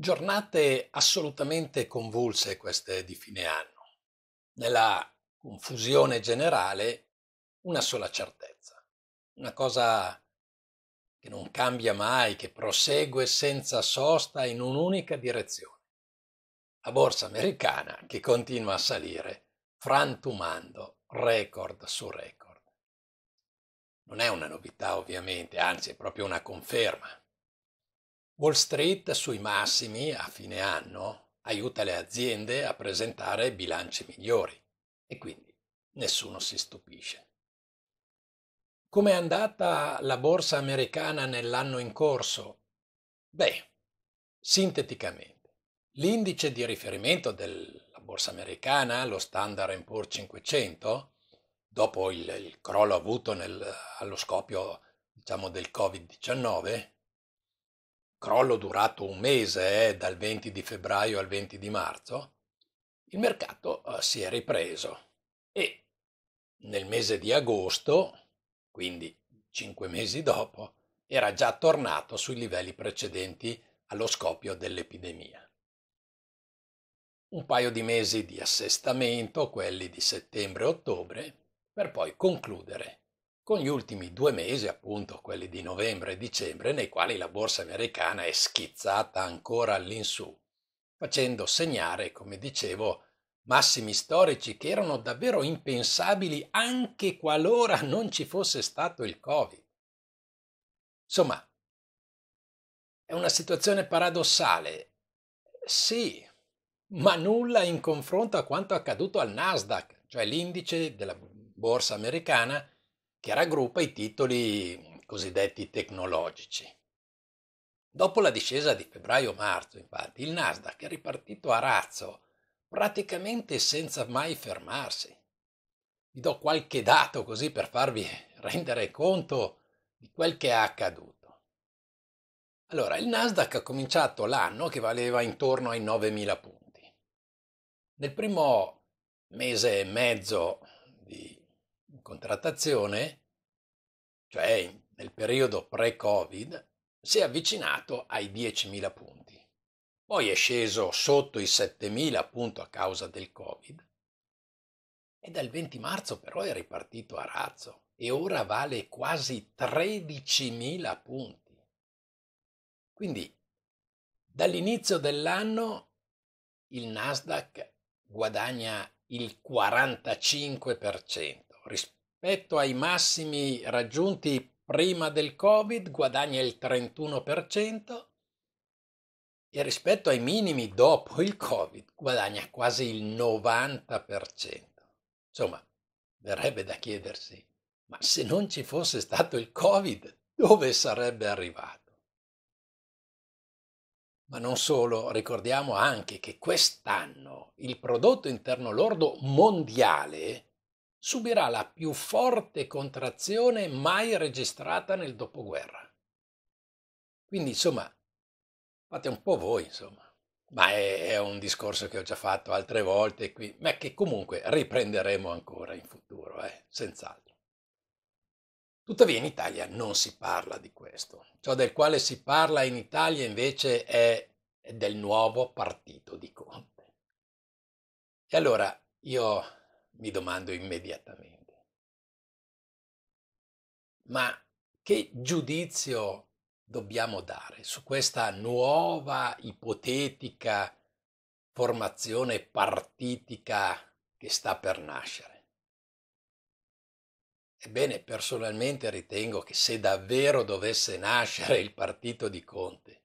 Giornate assolutamente convulse queste di fine anno. Nella confusione generale una sola certezza, una cosa che non cambia mai, che prosegue senza sosta in un'unica direzione. La borsa americana che continua a salire, frantumando record su record. Non è una novità ovviamente, anzi è proprio una conferma. Wall Street sui massimi a fine anno aiuta le aziende a presentare bilanci migliori e quindi nessuno si stupisce. Com'è andata la borsa americana nell'anno in corso? Beh, sinteticamente, l'indice di riferimento della borsa americana, lo Standard Poor's 500, dopo il, il crollo avuto nel, allo scoppio diciamo, del Covid-19, crollo durato un mese, eh, dal 20 di febbraio al 20 di marzo, il mercato eh, si è ripreso e nel mese di agosto, quindi cinque mesi dopo, era già tornato sui livelli precedenti allo scoppio dell'epidemia. Un paio di mesi di assestamento, quelli di settembre-ottobre, per poi concludere con gli ultimi due mesi, appunto quelli di novembre e dicembre, nei quali la borsa americana è schizzata ancora all'insù, facendo segnare, come dicevo, massimi storici che erano davvero impensabili anche qualora non ci fosse stato il Covid. Insomma, è una situazione paradossale, sì, ma nulla in confronto a quanto accaduto al Nasdaq, cioè l'indice della borsa americana, che raggruppa i titoli mhmm, cosiddetti tecnologici. Dopo la discesa di febbraio-marzo, infatti, il Nasdaq è ripartito a razzo, praticamente senza mai fermarsi. Vi do qualche dato così per farvi rendere conto di quel che è accaduto. Allora, il Nasdaq ha cominciato l'anno che valeva intorno ai 9.000 punti. Nel primo mese e mezzo di in contrattazione, cioè nel periodo pre-Covid, si è avvicinato ai 10.000 punti. Poi è sceso sotto i 7.000 appunto a causa del Covid. E dal 20 marzo però è ripartito a razzo e ora vale quasi 13.000 punti. Quindi dall'inizio dell'anno il Nasdaq guadagna il 45%, Rispetto ai massimi raggiunti prima del Covid guadagna il 31% e rispetto ai minimi dopo il Covid guadagna quasi il 90%. Insomma, verrebbe da chiedersi, ma se non ci fosse stato il Covid, dove sarebbe arrivato? Ma non solo, ricordiamo anche che quest'anno il prodotto interno lordo mondiale subirà la più forte contrazione mai registrata nel dopoguerra. Quindi, insomma, fate un po' voi, insomma. Ma è, è un discorso che ho già fatto altre volte qui, ma che comunque riprenderemo ancora in futuro, eh, senz'altro. Tuttavia in Italia non si parla di questo. Ciò del quale si parla in Italia invece è del nuovo partito di Conte. E allora io mi domando immediatamente. Ma che giudizio dobbiamo dare su questa nuova ipotetica formazione partitica che sta per nascere? Ebbene, personalmente ritengo che se davvero dovesse nascere il partito di Conte,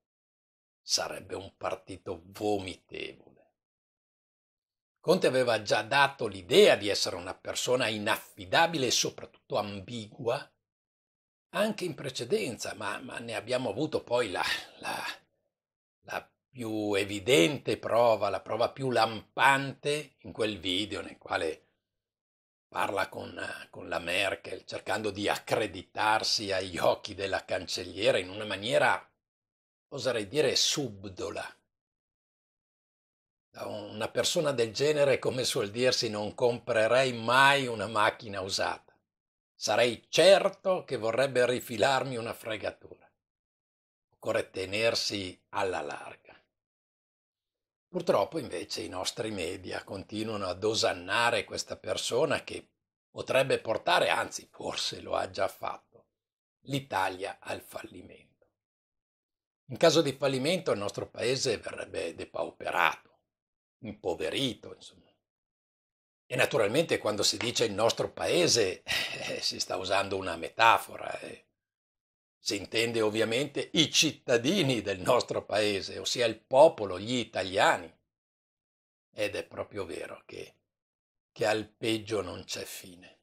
sarebbe un partito vomitevole Conte aveva già dato l'idea di essere una persona inaffidabile e soprattutto ambigua anche in precedenza, ma, ma ne abbiamo avuto poi la, la, la più evidente prova, la prova più lampante in quel video nel quale parla con, con, la Merkel, cercando di accreditarsi agli occhi della cancelliera in una maniera, oserei dire, subdola. Da una persona del genere, come suol dirsi, non comprerei mai una macchina usata. Sarei certo che vorrebbe rifilarmi una fregatura. Occorre tenersi alla larga. Purtroppo invece i nostri media continuano ad osannare questa persona che potrebbe portare, anzi forse lo ha già fatto, l'Italia al fallimento. In caso di fallimento il nostro paese verrebbe depauperato impoverito. Insomma. E naturalmente quando si dice il nostro paese eh, si sta usando una metafora. Eh. Si intende ovviamente i cittadini del nostro paese, ossia il popolo, gli italiani. Ed è proprio vero che, che al peggio non c'è fine.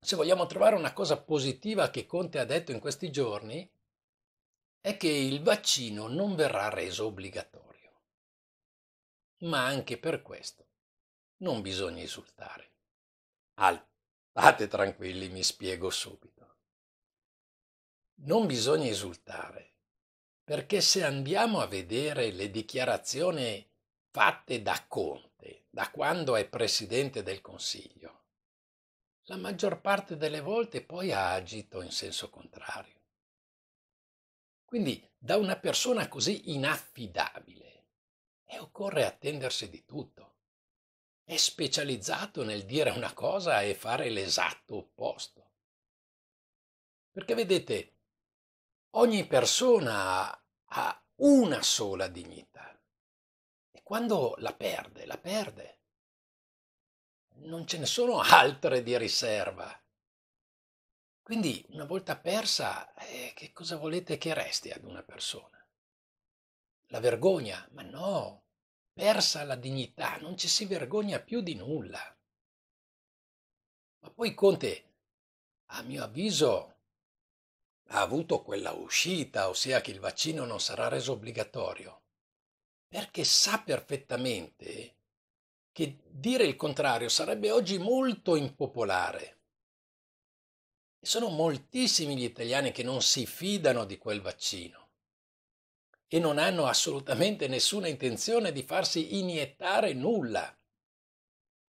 Se vogliamo trovare una cosa positiva che Conte ha detto in questi giorni, è che il vaccino non verrà reso obbligatorio ma anche per questo non bisogna esultare. state tranquilli, mi spiego subito. Non bisogna esultare, perché se andiamo a vedere le dichiarazioni fatte da Conte, da quando è presidente del Consiglio, la maggior parte delle volte poi ha agito in senso contrario. Quindi da una persona così inaffidabile e occorre attendersi di tutto. È specializzato nel dire una cosa e fare l'esatto opposto. Perché vedete, ogni persona ha una sola dignità e quando la perde, la perde. Non ce ne sono altre di riserva. Quindi una volta persa, eh, che cosa volete che resti ad una persona? la vergogna, ma no, persa la dignità, non ci si vergogna più di nulla. Ma poi Conte, a mio avviso, ha avuto quella uscita, ossia che il vaccino non sarà reso obbligatorio, perché sa perfettamente che dire il contrario sarebbe oggi molto impopolare. E sono moltissimi gli italiani che non si fidano di quel vaccino e non hanno assolutamente nessuna intenzione di farsi iniettare nulla.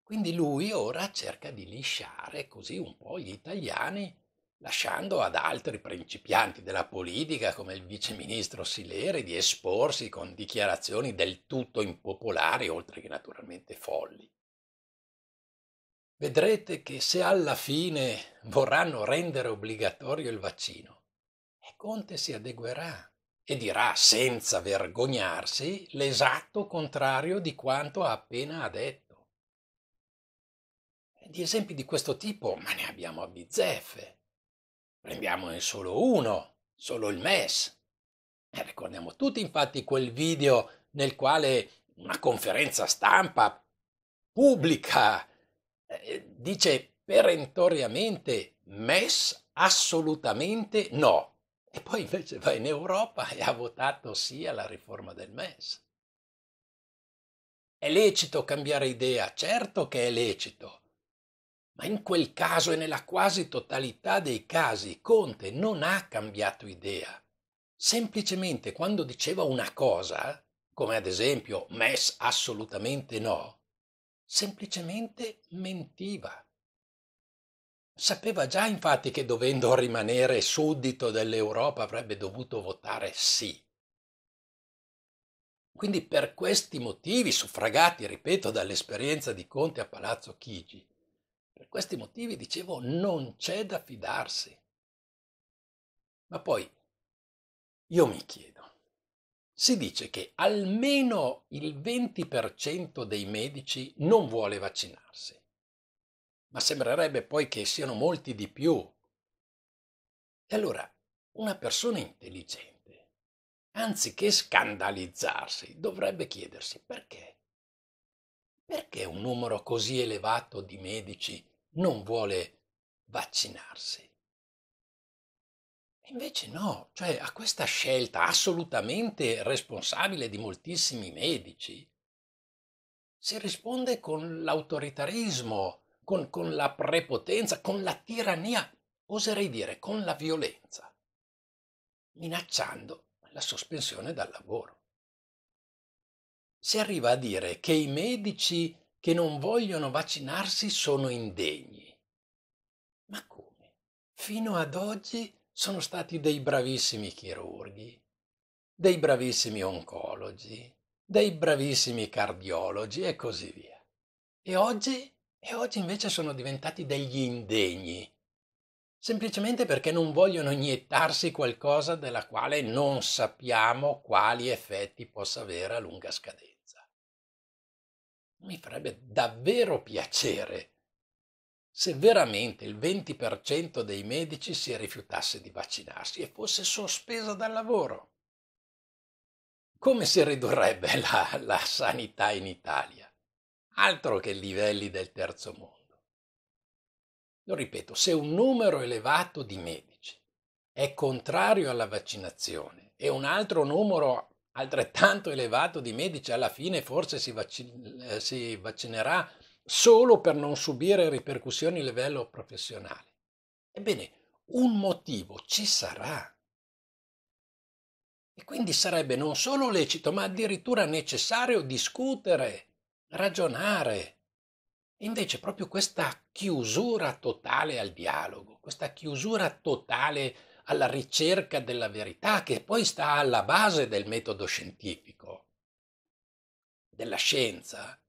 Quindi lui ora cerca di lisciare così un po' gli italiani, lasciando ad altri principianti della politica come il viceministro Sileri di esporsi con dichiarazioni del tutto impopolari, oltre che naturalmente folli. Vedrete che se alla fine vorranno rendere obbligatorio il vaccino, Conte si adeguerà e dirà senza vergognarsi l'esatto contrario di quanto ha appena detto. Di esempi di questo tipo, ma ne abbiamo a bizzeffe. Prendiamone solo uno, solo il MES. E ricordiamo tutti infatti quel video nel quale una conferenza stampa pubblica eh, dice perentoriamente MES assolutamente no e poi invece va in Europa e ha votato sì alla riforma del MES. È lecito cambiare idea, certo che è lecito, ma in quel caso e nella quasi totalità dei casi Conte non ha cambiato idea. Semplicemente quando diceva una cosa, come ad esempio MES assolutamente no, semplicemente mentiva. Sapeva già infatti che dovendo rimanere suddito dell'Europa avrebbe dovuto votare sì. Quindi per questi motivi, suffragati, ripeto, dall'esperienza di Conte a Palazzo Chigi, per questi motivi, dicevo, non c'è da fidarsi. Ma poi, io mi chiedo, si dice che almeno il 20% dei medici non vuole vaccinarsi ma sembrerebbe poi che siano molti di più. E allora una persona intelligente, anziché scandalizzarsi, dovrebbe chiedersi perché. Perché un numero così elevato di medici non vuole vaccinarsi? Invece no, cioè a questa scelta assolutamente responsabile di moltissimi medici si risponde con l'autoritarismo, con, con la prepotenza, con la tirannia, oserei dire con la violenza, minacciando la sospensione dal lavoro. Si arriva a dire che i medici che non vogliono vaccinarsi sono indegni. Ma come? Fino ad oggi sono stati dei bravissimi chirurghi, dei bravissimi oncologi, dei bravissimi cardiologi e così via. E oggi e oggi invece sono diventati degli indegni, semplicemente perché non vogliono iniettarsi qualcosa della quale non sappiamo quali effetti possa avere a lunga scadenza. Mi farebbe davvero piacere se veramente il 20% dei medici si rifiutasse di vaccinarsi e fosse sospesa dal lavoro. Come si ridurrebbe la, la sanità in Italia? Altro che livelli del terzo mondo. Lo ripeto, se un numero elevato di medici è contrario alla vaccinazione e un altro numero altrettanto elevato di medici alla fine forse si, vaccin- eh, si vaccinerà solo per non subire ripercussioni a livello professionale. Ebbene, un motivo ci sarà. E quindi sarebbe non solo lecito, ma addirittura necessario discutere ragionare. Invece proprio questa chiusura totale al dialogo, questa chiusura totale alla ricerca della verità che poi sta alla base del metodo scientifico, della scienza,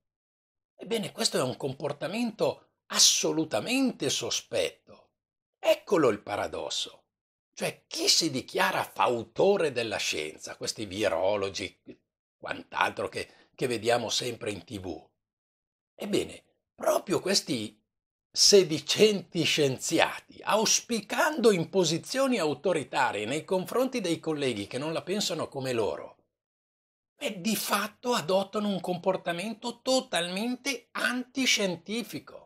ebbene questo è un comportamento assolutamente sospetto. Eccolo il paradosso. Cioè chi si dichiara fautore della scienza, questi virologi, quant'altro che che vediamo sempre in tv. Ebbene, proprio questi sedicenti scienziati, auspicando imposizioni autoritarie nei confronti dei colleghi che non la pensano come loro, beh, di fatto adottano un comportamento totalmente antiscientifico.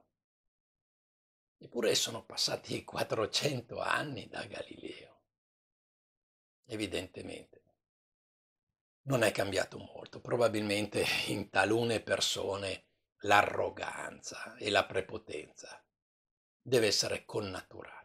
Eppure sono passati 400 anni da Galileo, evidentemente non è cambiato molto. Probabilmente in talune persone l'arroganza e la prepotenza deve essere connaturale.